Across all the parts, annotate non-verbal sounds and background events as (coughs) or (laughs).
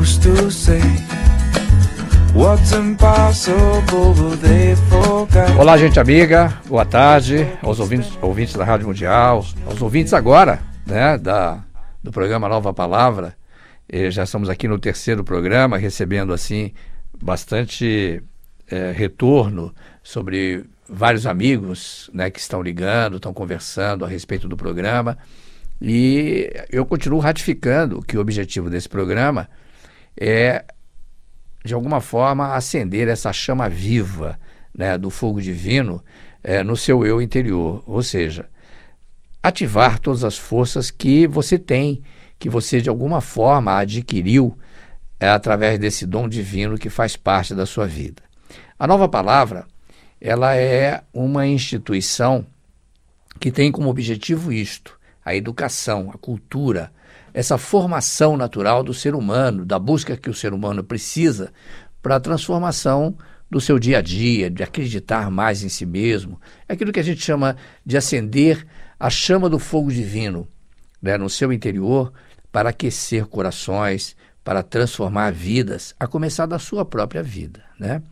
used to say What's impossible they forgot Olá gente amiga, boa tarde aos ouvintes, ouvintes da Rádio Mundial aos ouvintes agora, né, da, do programa Nova Palavra e eh, já estamos aqui no terceiro programa recebendo assim bastante é, retorno sobre vários amigos né, que estão ligando, estão conversando a respeito do programa. E eu continuo ratificando que o objetivo desse programa é, de alguma forma, acender essa chama viva né, do fogo divino é, no seu eu interior. Ou seja, ativar todas as forças que você tem, que você de alguma forma adquiriu é, através desse dom divino que faz parte da sua vida. A nova palavra ela é uma instituição que tem como objetivo isto: a educação, a cultura, essa formação natural do ser humano, da busca que o ser humano precisa para a transformação do seu dia a dia, de acreditar mais em si mesmo. É aquilo que a gente chama de acender a chama do fogo divino né, no seu interior para aquecer corações, para transformar vidas, a começar da sua própria vida. Né?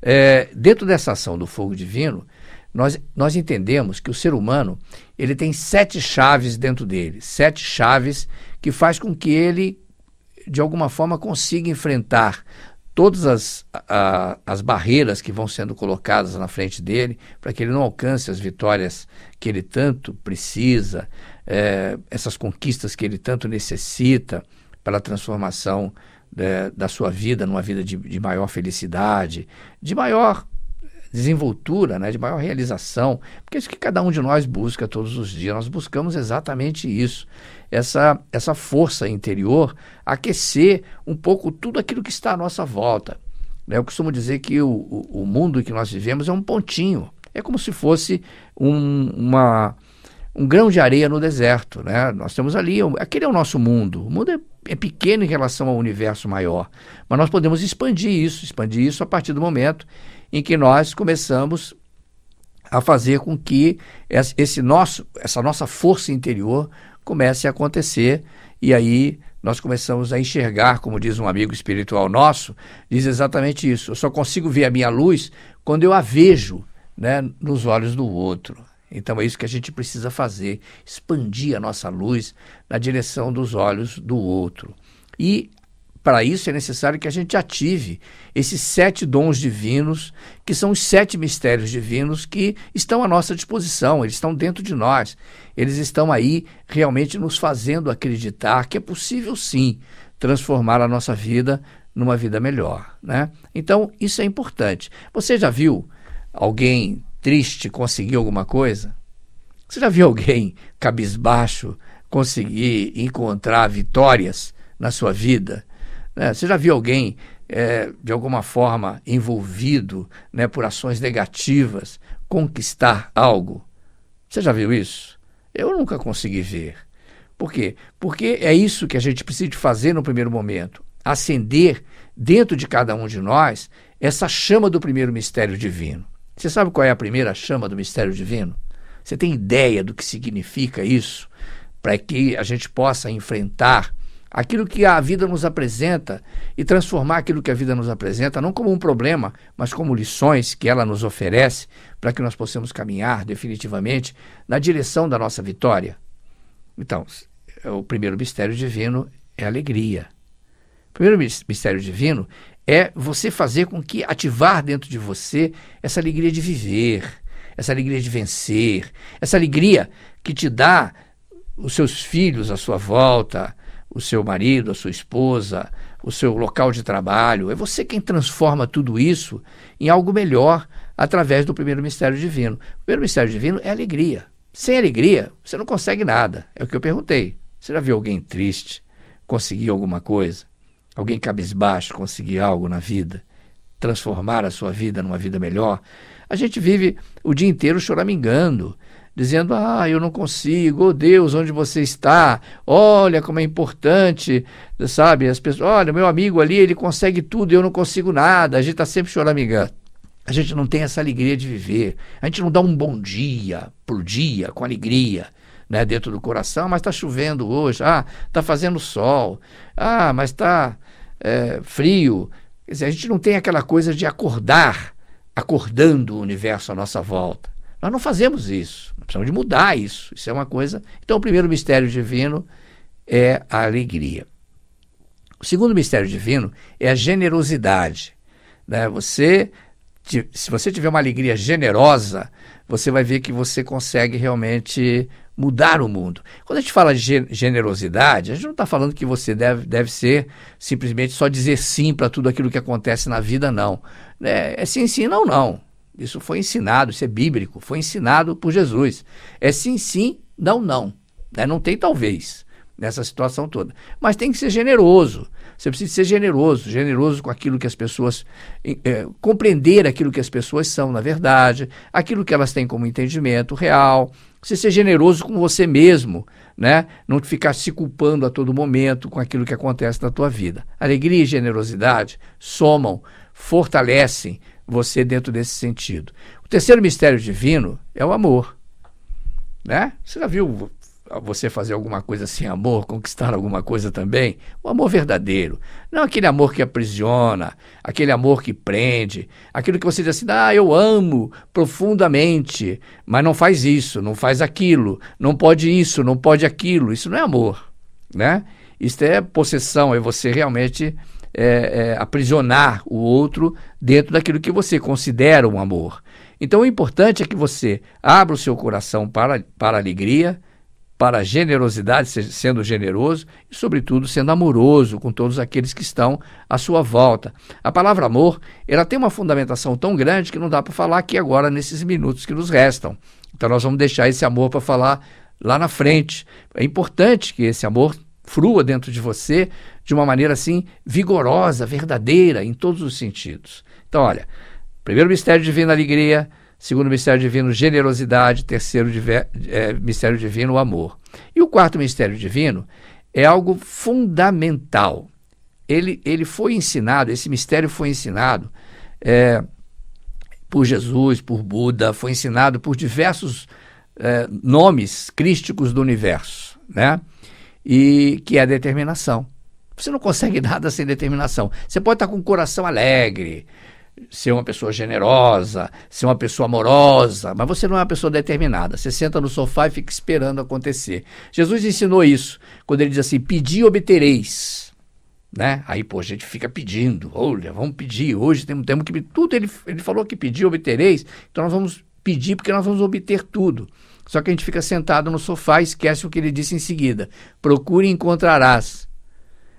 É, dentro dessa ação do fogo divino, nós, nós entendemos que o ser humano ele tem sete chaves dentro dele, sete chaves que faz com que ele, de alguma forma, consiga enfrentar todas as, a, as barreiras que vão sendo colocadas na frente dele para que ele não alcance as vitórias que ele tanto precisa, é, essas conquistas que ele tanto necessita para a transformação é, da sua vida numa vida de, de maior felicidade, de maior desenvoltura, né, de maior realização, porque é isso que cada um de nós busca todos os dias. Nós buscamos exatamente isso, essa, essa força interior, aquecer um pouco tudo aquilo que está à nossa volta. Né. Eu costumo dizer que o, o mundo que nós vivemos é um pontinho, é como se fosse um, uma, um grão de areia no deserto. Né? Nós temos ali, aquele é o nosso mundo. O mundo é, é, pequeno em relação ao universo maior, mas nós podemos expandir isso, expandir isso a partir do momento em que nós começamos a fazer com que esse nosso, essa nossa força interior comece a acontecer e aí nós começamos a enxergar, como diz um amigo espiritual nosso, diz exatamente isso. Eu só consigo ver a minha luz quando eu a vejo, né, nos olhos do outro. Então é isso que a gente precisa fazer, expandir a nossa luz na direção dos olhos do outro. E para isso é necessário que a gente ative esses sete dons divinos, que são os sete mistérios divinos que estão à nossa disposição, eles estão dentro de nós, eles estão aí realmente nos fazendo acreditar que é possível sim transformar a nossa vida numa vida melhor. Né? Então, isso é importante. Você já viu alguém triste conseguir alguma coisa? Você já viu alguém cabisbaixo conseguir encontrar vitórias na sua vida? Né? Você já viu alguém, é, de alguma forma, envolvido né, por ações negativas, conquistar algo? Você já viu isso? Eu nunca consegui ver. Por quê? Porque é isso que a gente precisa fazer no primeiro momento: acender dentro de cada um de nós essa chama do primeiro mistério divino. Você sabe qual é a primeira chama do mistério divino? Você tem ideia do que significa isso? Para que a gente possa enfrentar aquilo que a vida nos apresenta e transformar aquilo que a vida nos apresenta não como um problema, mas como lições que ela nos oferece para que nós possamos caminhar definitivamente na direção da nossa vitória. Então, é, o primeiro mistério divino é alegria. O primeiro mistério divino é você fazer com que ativar dentro de você essa alegria de viver, essa alegria de vencer, essa alegria que te dá os seus filhos à sua volta, o seu marido, a sua esposa, o seu local de trabalho. É você quem transforma tudo isso em algo melhor através do primeiro mistério divino. O primeiro mistério divino é alegria. Sem alegria, você não consegue nada. É o que eu perguntei. Você já viu alguém triste conseguir alguma coisa? Alguém cabisbaixo conseguir algo na vida? Transformar a sua vida numa vida melhor? A gente vive o dia inteiro choramingando dizendo: Ah, eu não consigo, oh Deus, onde você está? Olha como é importante, sabe? As pessoas, olha, meu amigo ali, ele consegue tudo, eu não consigo nada. A gente está sempre choramingando. A gente não tem essa alegria de viver. A gente não dá um bom dia por dia com alegria. Né, dentro do coração, mas está chovendo hoje, ah, está fazendo sol, ah, mas está é, frio. Quer dizer, a gente não tem aquela coisa de acordar, acordando o universo à nossa volta. Nós não fazemos isso. Nós precisamos de mudar isso. Isso é uma coisa. Então, o primeiro mistério divino é a alegria. O segundo mistério divino é a generosidade. Né? Você, se você tiver uma alegria generosa, você vai ver que você consegue realmente mudar o mundo. Quando a gente fala de generosidade, a gente não está falando que você deve, deve ser simplesmente só dizer sim para tudo aquilo que acontece na vida, não. É, é sim, sim, não, não. Isso foi ensinado, isso é bíblico, foi ensinado por Jesus. É sim, sim, não, não. Né? Não tem talvez nessa situação toda. Mas tem que ser generoso. Você precisa ser generoso, generoso com aquilo que as pessoas. É, compreender aquilo que as pessoas são, na verdade, aquilo que elas têm como entendimento real. Você ser generoso com você mesmo, né? Não ficar se culpando a todo momento com aquilo que acontece na tua vida. Alegria e generosidade somam, fortalecem, você dentro desse sentido. O terceiro mistério divino é o amor. Né? Você já viu você fazer alguma coisa sem amor, conquistar alguma coisa também? O amor verdadeiro. Não aquele amor que aprisiona, aquele amor que prende, aquilo que você diz assim, ah, eu amo profundamente, mas não faz isso, não faz aquilo, não pode isso, não pode aquilo. Isso não é amor, né? Isso é possessão, é você realmente é, é, aprisionar o outro dentro daquilo que você considera um amor. Então, o importante é que você abra o seu coração para, para a alegria, para a generosidade, sendo generoso e, sobretudo, sendo amoroso com todos aqueles que estão à sua volta. A palavra amor, ela tem uma fundamentação tão grande que não dá para falar aqui agora, nesses minutos que nos restam. Então, nós vamos deixar esse amor para falar lá na frente. É importante que esse amor frua dentro de você de uma maneira assim vigorosa, verdadeira, em todos os sentidos. Então, olha, primeiro mistério divino, alegria. Segundo mistério divino, generosidade. Terceiro é, mistério divino, o amor. E o quarto mistério divino é algo fundamental. Ele, ele foi ensinado, esse mistério foi ensinado é, por Jesus, por Buda, foi ensinado por diversos é, nomes crísticos do universo, né? E que é a determinação. Você não consegue (laughs) nada sem determinação. Você pode estar com o coração alegre, ser uma pessoa generosa, ser uma pessoa amorosa, mas você não é uma pessoa determinada. Você senta no sofá e fica esperando acontecer. Jesus ensinou isso quando ele diz assim: Pedi e obtereis. Né? Aí, pô, a gente fica pedindo, olha, vamos pedir, hoje temos, temos que tudo. Ele, ele falou que pedir, obtereis, então nós vamos pedir porque nós vamos obter tudo. Só que a gente fica sentado no sofá e esquece o que ele disse em seguida: procure e encontrarás,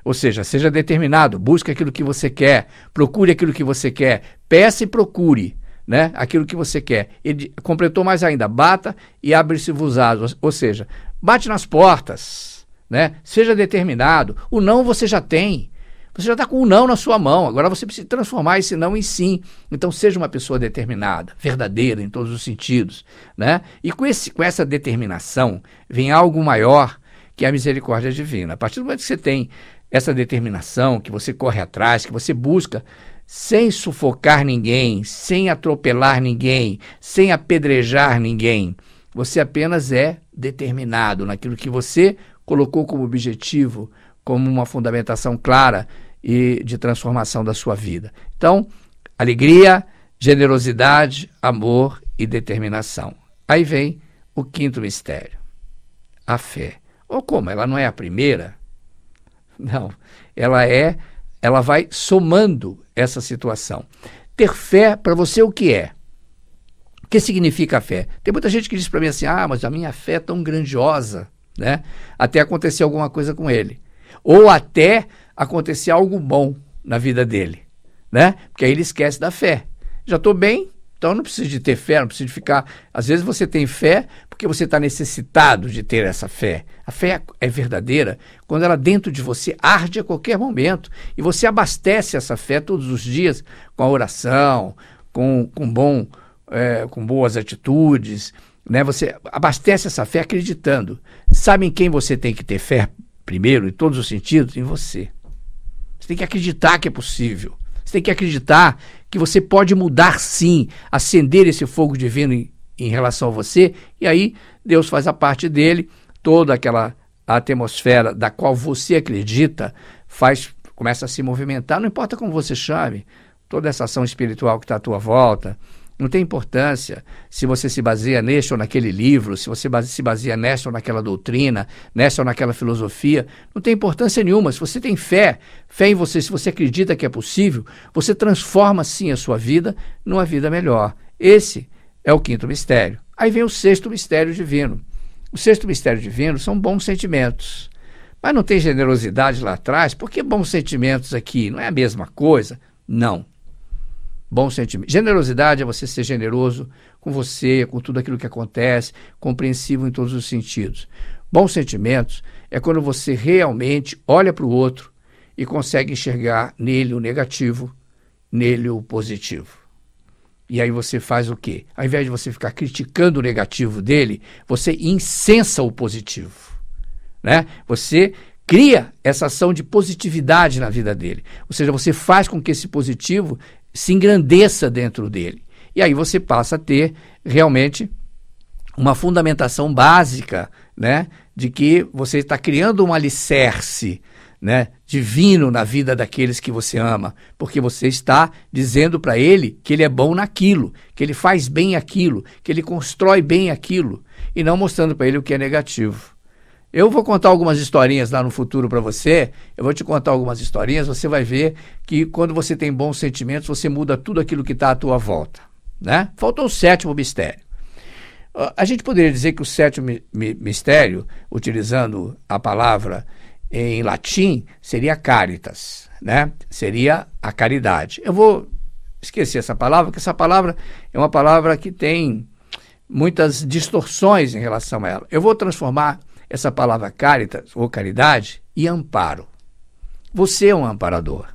ou seja, seja determinado, busque aquilo que você quer, procure aquilo que você quer, peça e procure. Né? Aquilo que você quer. Ele completou mais ainda: bata e abre-se-vos asas. Ou seja, bate nas portas, né? Seja determinado. O não você já tem. Você já está com o não na sua mão. Agora você precisa transformar esse não em sim. Então seja uma pessoa determinada, verdadeira em todos os sentidos, né? E com, esse, com essa determinação vem algo maior que é a misericórdia divina. A partir do momento que você tem essa determinação que você corre atrás, que você busca, sem sufocar ninguém, sem atropelar ninguém, sem apedrejar ninguém. Você apenas é determinado naquilo que você colocou como objetivo, como uma fundamentação clara e de transformação da sua vida. Então, alegria, generosidade, amor e determinação. Aí vem o quinto mistério, a fé. Ou como ela não é a primeira, não. Ela é, ela vai somando essa situação. Ter fé para você o que é? O que significa fé? Tem muita gente que diz para mim assim: "Ah, mas a minha fé é tão grandiosa", né? Até acontecer alguma coisa com ele. Ou até acontecer algo bom na vida dele, né? Porque aí ele esquece da fé. Já estou bem, então não precisa de ter fé, não precisa de ficar. Às vezes você tem fé porque você está necessitado de ter essa fé. A fé é verdadeira quando ela dentro de você arde a qualquer momento e você abastece essa fé todos os dias com a oração, com, com bom, é, com boas atitudes, né? Você abastece essa fé acreditando. Sabe em quem você tem que ter fé primeiro, em todos os sentidos? Em você. Você tem que acreditar que é possível. Você tem que acreditar que você pode mudar sim, acender esse fogo divino em, em relação a você, e aí Deus faz a parte dele, toda aquela atmosfera da qual você acredita faz começa a se movimentar, não importa como você chame, toda essa ação espiritual que está à tua volta, não tem importância se você se baseia neste ou naquele livro, se você se baseia nesta ou naquela doutrina, nesta ou naquela filosofia. Não tem importância nenhuma. Se você tem fé, fé em você, se você acredita que é possível, você transforma sim a sua vida numa vida melhor. Esse é o quinto mistério. Aí vem o sexto mistério divino. O sexto mistério divino são bons sentimentos. Mas não tem generosidade lá atrás, Por que bons sentimentos aqui não é a mesma coisa? Não, bom sentimento. Generosidade é você ser generoso com você, com tudo aquilo que acontece, compreensivo em todos os sentidos. Bons sentimentos é quando você realmente olha para o outro e consegue enxergar nele o negativo, nele o positivo. E aí você faz o quê? Ao invés de você ficar criticando o negativo dele, você incensa o positivo. Né? Você cria essa ação de positividade na vida dele. Ou seja, você faz com que esse positivo se engrandeça dentro dele. E aí você passa a ter realmente uma fundamentação básica, né, de que você está criando um alicerce, né, divino na vida daqueles que você ama, porque você está dizendo para ele que ele é bom naquilo, que ele faz bem aquilo, que ele constrói bem aquilo, e não mostrando para ele o que é negativo. Eu vou contar algumas historinhas lá no futuro para você. Eu vou te contar algumas historinhas. Você vai ver que quando você tem bons sentimentos, você muda tudo aquilo que está à tua volta. Né? Faltou o sétimo mistério. A gente poderia dizer que o sétimo mistério, utilizando a palavra em latim, seria caritas, né? Seria a caridade. Eu vou esquecer essa palavra, porque essa palavra é uma palavra que tem muitas distorções em relação a ela. Eu vou transformar essa palavra caritas ou caridade e amparo. Você é um amparador.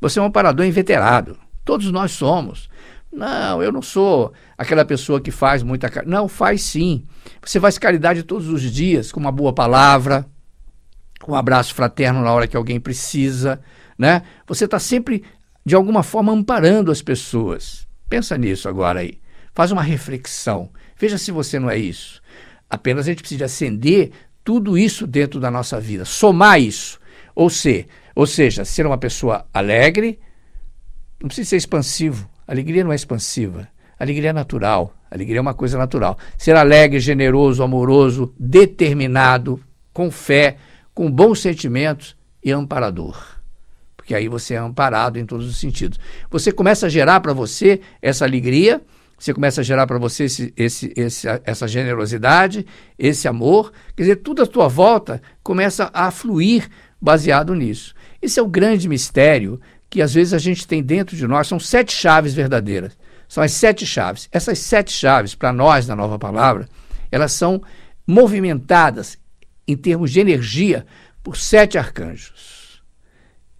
Você é um amparador inveterado. Todos nós somos. Não, eu não sou aquela pessoa que faz muita caridade. Não, faz sim. Você faz caridade todos os dias, com uma boa palavra, com um abraço fraterno na hora que alguém precisa, né? Você está sempre, de alguma forma, amparando as pessoas. Pensa nisso agora aí. Faz uma reflexão. Veja se você não é isso. Apenas a gente precisa acender tudo isso dentro da nossa vida, somar isso. Ou, ser, ou seja, ser uma pessoa alegre, não precisa ser expansivo. Alegria não é expansiva. Alegria é natural. Alegria é uma coisa natural. Ser alegre, generoso, amoroso, determinado, com fé, com bons sentimentos e amparador. Porque aí você é amparado em todos os sentidos. Você começa a gerar para você essa alegria você começa a gerar para você esse, esse, esse, essa generosidade, esse amor, quer dizer, tudo à tua volta começa a fluir baseado nisso. Esse é o grande mistério que às vezes a gente tem dentro de nós, são sete chaves verdadeiras. São as sete chaves. Essas sete chaves, para nós, na nova palavra, elas são movimentadas em termos de energia por sete arcanjos.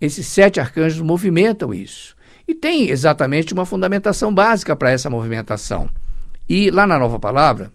Esses sete arcanjos movimentam isso. E tem exatamente uma fundamentação básica para essa movimentação. E lá na Nova Palavra,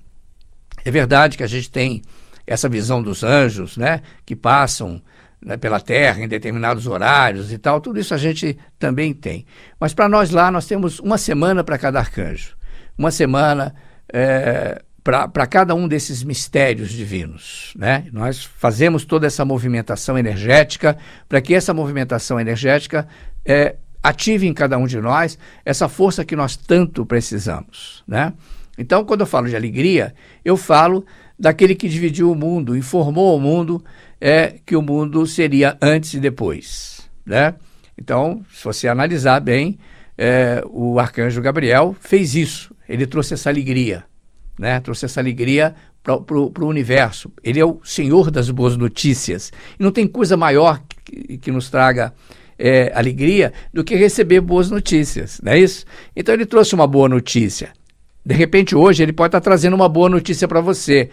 é verdade que a gente tem essa visão dos anjos, né, que passam né, pela Terra em determinados horários e tal, tudo isso a gente também tem. Mas para nós lá, nós temos uma semana para cada arcanjo, uma semana é, eh, para cada um desses mistérios divinos. Né? Nós fazemos toda essa movimentação energética para que essa movimentação energética é, ative em cada um de nós essa força que nós tanto precisamos, né? Então, quando eu falo de alegria, eu falo daquele que dividiu o mundo, informou o mundo é, que o mundo seria antes e depois, né? Então, se você analisar bem, é, o arcanjo Gabriel fez isso. Ele trouxe essa alegria, né? Trouxe essa alegria para o universo. Ele é o senhor das boas notícias. E não tem coisa maior que, que nos traga é, alegria do que receber boas notícias, não é isso? Então ele trouxe uma boa notícia. De repente, hoje, ele pode estar tá trazendo uma boa notícia para você.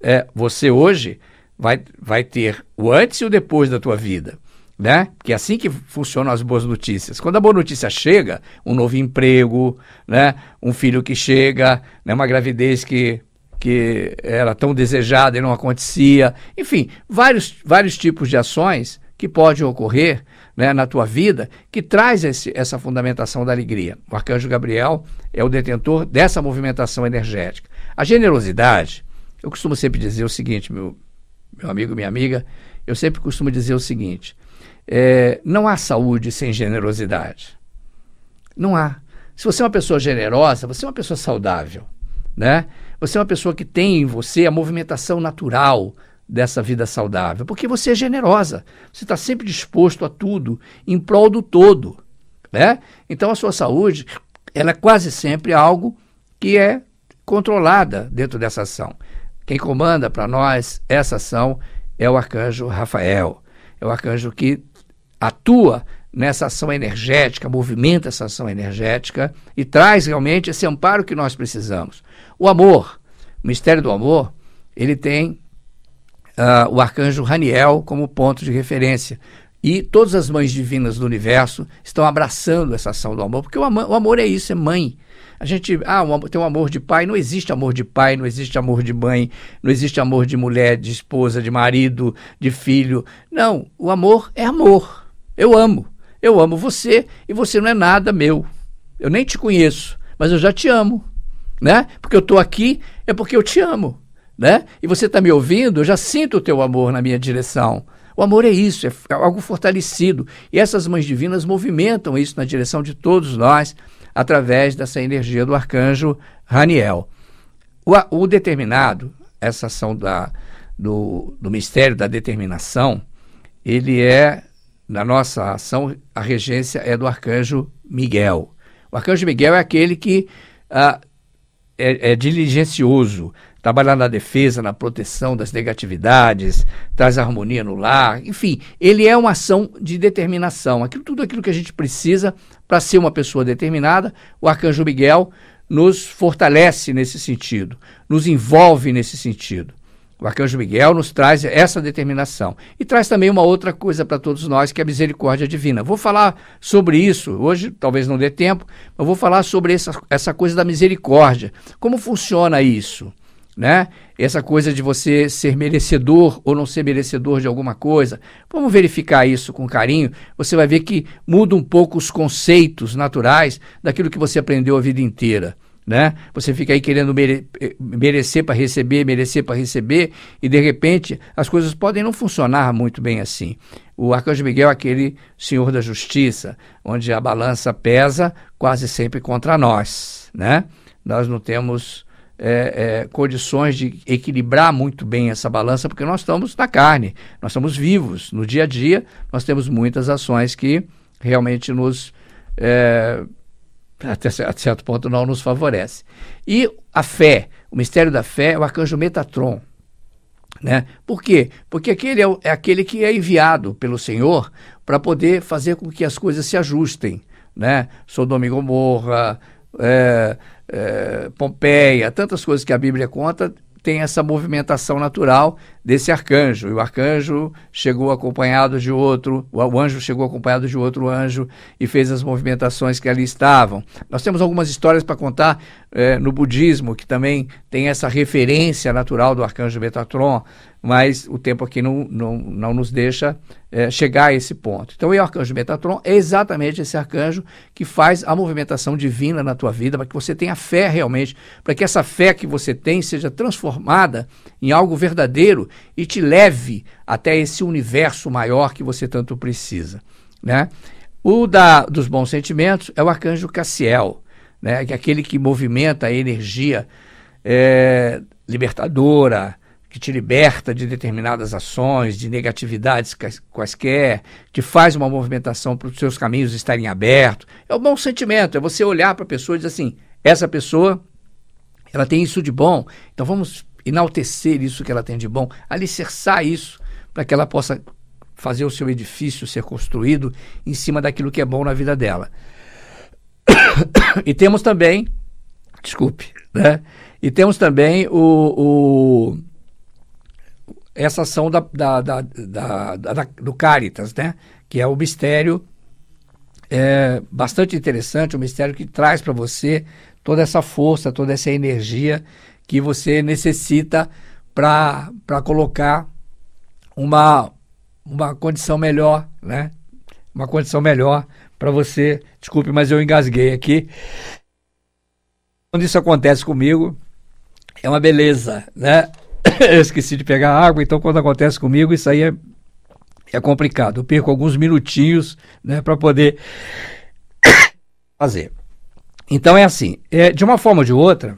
É, você hoje vai, vai ter o antes e o depois da tua vida. Né? Que é assim que funcionam as boas notícias. Quando a boa notícia chega, um novo emprego, né? um filho que chega, né? uma gravidez que, que era tão desejada e não acontecia. Enfim, vários, vários tipos de ações que podem ocorrer né, na tua vida que traz esse, essa fundamentação da alegria. O arcanjo Gabriel é o detentor dessa movimentação energética. A generosidade, eu costumo sempre dizer o seguinte, meu, meu amigo, minha amiga, eu sempre costumo dizer o seguinte: é, não há saúde sem generosidade. Não há. Se você é uma pessoa generosa, você é uma pessoa saudável, né? Você é uma pessoa que tem em você a movimentação natural dessa vida saudável? Porque você é generosa, você está sempre disposto a tudo em prol do todo. Né? Então a sua saúde ela é quase sempre algo que é controlada dentro dessa ação. Quem comanda para nós essa ação é o arcanjo Rafael. É o arcanjo que atua nessa ação energética, movimenta essa ação energética e traz realmente esse amparo que nós precisamos. O amor, o mistério do amor, ele tem uh, o arcanjo Raniel como ponto de referência. E todas as mães divinas do universo estão abraçando essa ação do amor, porque o amor, o amor é isso, é mãe. A gente ah, um, tem um amor de pai, não existe amor de pai, não existe amor de mãe, não existe amor de mulher, de esposa, de marido, de filho. Não, o amor é amor. Eu amo. Eu amo você e você não é nada meu. Eu nem te conheço, mas eu já te amo, né? Porque eu estou aqui é porque eu te amo né? E você está me ouvindo, eu já sinto o teu amor na minha direção. O amor é isso, é, é algo fortalecido. E essas mães divinas movimentam isso na direção de todos nós através dessa energia do arcanjo Raniel. O, o determinado, essa ação da, do, do mistério da determinação, ele é, na nossa ação, a regência é do arcanjo Miguel. O arcanjo Miguel é aquele que ah, é, é diligencioso, trabalhar na defesa, na proteção das negatividades, traz harmonia no lar, enfim, ele é uma ação de determinação. Aquilo, tudo aquilo que a gente precisa para ser uma pessoa determinada, o arcanjo Miguel nos fortalece nesse sentido, nos envolve nesse sentido. O arcanjo Miguel nos traz essa determinação e traz também uma outra coisa para todos nós, que é a misericórdia divina. Vou falar sobre isso hoje, talvez não dê tempo, mas vou falar sobre essa, essa coisa da misericórdia. Como funciona isso? né? Essa coisa de você ser merecedor ou não ser merecedor de alguma coisa. Vamos verificar isso com carinho. Você vai ver que muda um pouco os conceitos naturais daquilo que você aprendeu a vida inteira. Né? Você fica aí querendo mere eh, merecer para receber, merecer para receber, e de repente as coisas podem não funcionar muito bem assim. O Arcanjo Miguel é aquele senhor da justiça, onde a balança pesa quase sempre contra nós. Né? Nós não temos é, é, condições de equilibrar muito bem essa balança, porque nós estamos na carne, nós estamos vivos. No dia a dia, nós temos muitas ações que realmente nos, é, até certo ponto, não nos favorece. E a fé, o mistério da fé é o arcanjo Metatron. Né? Por quê? Porque aquele é, é aquele que é enviado pelo Senhor para poder fazer com que as coisas se ajustem. Né? Sodoma e Gomorra, é, eh, Pompeia, tantas coisas que a Bíblia conta, tem essa movimentação natural desse arcanjo. E o arcanjo chegou acompanhado de outro, o anjo chegou acompanhado de outro anjo e fez as movimentações que ali estavam. Nós temos algumas histórias para contar eh, no budismo, que também tem essa referência natural do arcanjo Metatron mas o tempo aqui não, não, não nos deixa é, chegar a esse ponto. Então, o arcanjo Metatron é exatamente esse arcanjo que faz a movimentação divina na tua vida, para que você tenha fé realmente, para que essa fé que você tem seja transformada em algo verdadeiro e te leve até esse universo maior que você tanto precisa. Né? O da, dos bons sentimentos é o arcanjo Cassiel, né? que é aquele que movimenta a energia é, libertadora, que te liberta de determinadas ações, de negatividades quaisquer, te faz uma movimentação para os seus caminhos estarem abertos. É um bom sentimento, é você olhar para a pessoa e dizer assim: essa pessoa, ela tem isso de bom, então vamos enaltecer isso que ela tem de bom, alicerçar isso para que ela possa fazer o seu edifício ser construído em cima daquilo que é bom na vida dela. (coughs) e temos também, desculpe, né? E temos também o, o essa ação da, da, da, da, da do Caritas, né? que é o mistério é, bastante interessante, um mistério que traz para você toda essa força, toda essa energia que você necessita para colocar uma, uma condição melhor, né? Uma condição melhor para você. Desculpe, mas eu engasguei aqui. Quando isso acontece comigo, é uma beleza, né? (coughs) eu esqueci de pegar água, então quando acontece comigo, isso aí é, é complicado. Eu perco alguns minutinhos né, para poder (coughs) fazer. Então é assim, é, de uma forma ou de outra,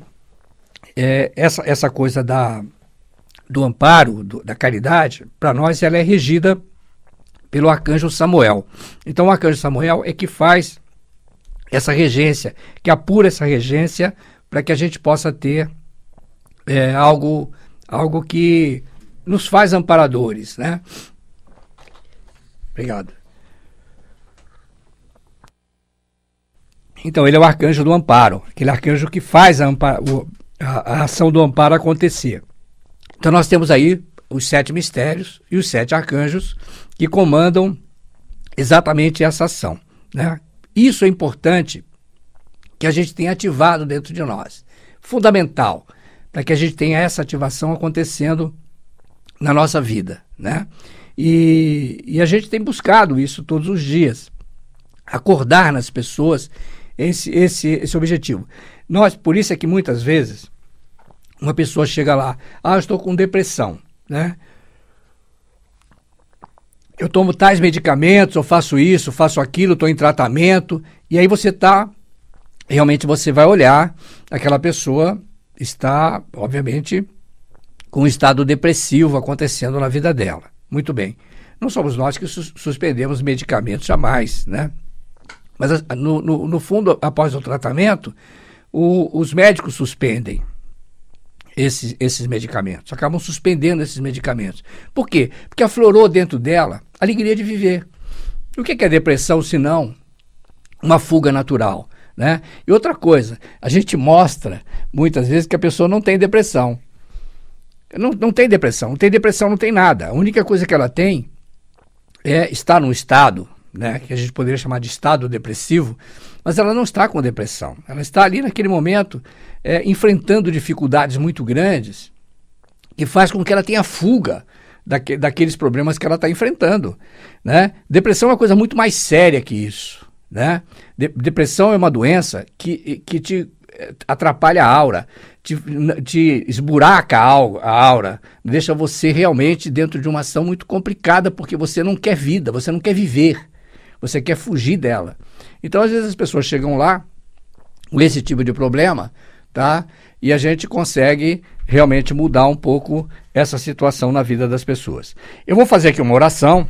é, essa, essa coisa da, do amparo, do, da caridade, para nós ela é regida pelo arcanjo Samuel. Então o arcanjo Samuel é que faz essa regência, que apura essa regência para que a gente possa ter é, algo algo que nos faz amparadores, né? Obrigado. Então, ele é o arcanjo do amparo, aquele arcanjo que faz a, amparo, a, a ação do amparo acontecer. Então, nós temos aí os sete mistérios e os sete arcanjos que comandam exatamente essa ação. Né? Isso é importante que a gente tenha ativado dentro de nós. Fundamental para que a gente tenha essa ativação acontecendo na nossa vida, né? E, e a gente tem buscado isso todos os dias, acordar nas pessoas esse, esse, esse objetivo. Nós, por isso é que muitas vezes uma pessoa chega lá, ah, eu estou com depressão, né? Eu tomo tais medicamentos, eu faço isso, faço aquilo, estou em tratamento. E aí você tá, realmente você vai olhar aquela pessoa está, obviamente, com um estado depressivo acontecendo na vida dela. Muito bem. Não somos nós que suspendemos medicamentos jamais, né? Mas, no, no, no fundo, após o tratamento, o, os médicos suspendem esses, esses medicamentos, acabam suspendendo esses medicamentos. Por quê? Porque aflorou dentro dela a alegria de viver. o que é depressão se não uma fuga natural? Né? E outra coisa, a gente mostra muitas vezes que a pessoa não tem depressão. Não, não tem depressão, não tem depressão, não tem nada. A única coisa que ela tem é estar num estado, né, que a gente poderia chamar de estado depressivo, mas ela não está com depressão. Ela está ali naquele momento é, enfrentando dificuldades muito grandes que faz com que ela tenha fuga daque, daqueles problemas que ela está enfrentando. Né? Depressão é uma coisa muito mais séria que isso né? depressão é uma doença que, que te eh, atrapalha a aura, te, te esburaca a aura, deixa você realmente dentro de uma ação muito complicada, porque você não quer vida, você não quer viver, você quer fugir dela. Então, às vezes, as pessoas chegam lá com esse tipo de problema, tá? E a gente consegue realmente mudar um pouco essa situação na vida das pessoas. Eu vou fazer aqui uma oração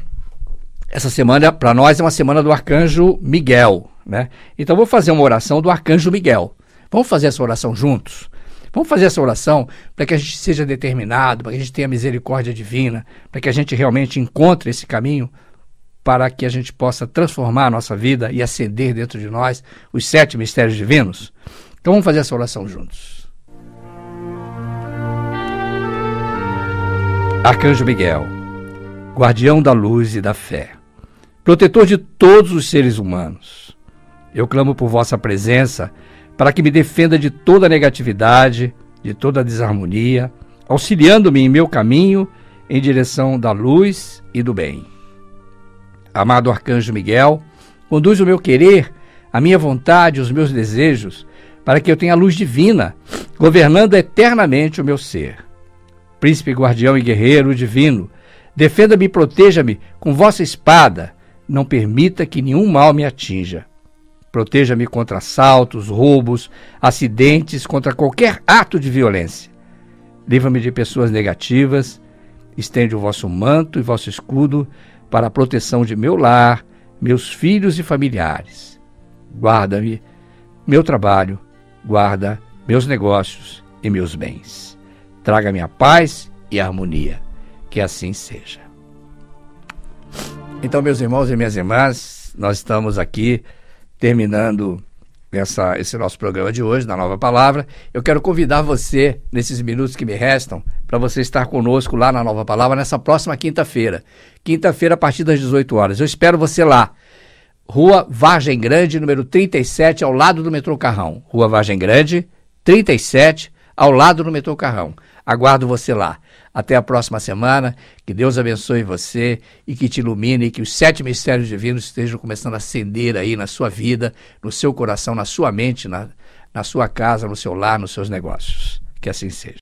essa semana, para nós, é uma semana do arcanjo Miguel, né? Então vou fazer uma oração do arcanjo Miguel. Vamos fazer essa oração juntos? Vamos fazer essa oração para que a gente seja determinado, para que a gente tenha misericórdia divina, para que a gente realmente encontre esse caminho para que a gente possa transformar a nossa vida e acender dentro de nós os sete mistérios divinos? Então vamos fazer essa oração juntos. Arcanjo Miguel, guardião da luz e da fé protetor de todos os seres humanos. Eu clamo por vossa presença para que me defenda de toda negatividade, de toda desarmonia, auxiliando-me em meu caminho em direção da luz e do bem. Amado Arcanjo Miguel, conduz o meu querer, a minha vontade, os meus desejos, para que eu tenha a luz divina, governando eternamente o meu ser. Príncipe guardião e guerreiro divino, defenda-me e proteja-me com vossa espada, não permita que nenhum mal me atinja. Proteja-me contra assaltos, roubos, acidentes, contra qualquer ato de violência. Livra-me de pessoas negativas. Estende o vosso manto e vosso escudo para a proteção de meu lar, meus filhos e familiares. Guarda-me, meu trabalho, guarda meus negócios e meus bens. Traga-me a paz e a harmonia. Que assim seja. Então, meus irmãos e minhas irmãs, nós estamos aqui terminando essa, esse nosso programa de hoje, na Nova Palavra. Eu quero convidar você, nesses minutos que me restam, para você estar conosco lá na Nova Palavra nessa próxima quinta-feira. Quinta-feira, a partir das 18 horas. Eu espero você lá. Rua Vargem Grande, número 37, ao lado do metrô Carrão. Rua Vargem Grande, 37, ao lado do metrô Carrão. Aguardo você lá. Até a próxima semana. Que Deus abençoe você e que te ilumine, e que os sete mistérios divinos estejam começando a acender aí na sua vida, no seu coração, na sua mente, na, na sua casa, no seu lar, nos seus negócios. Que assim seja.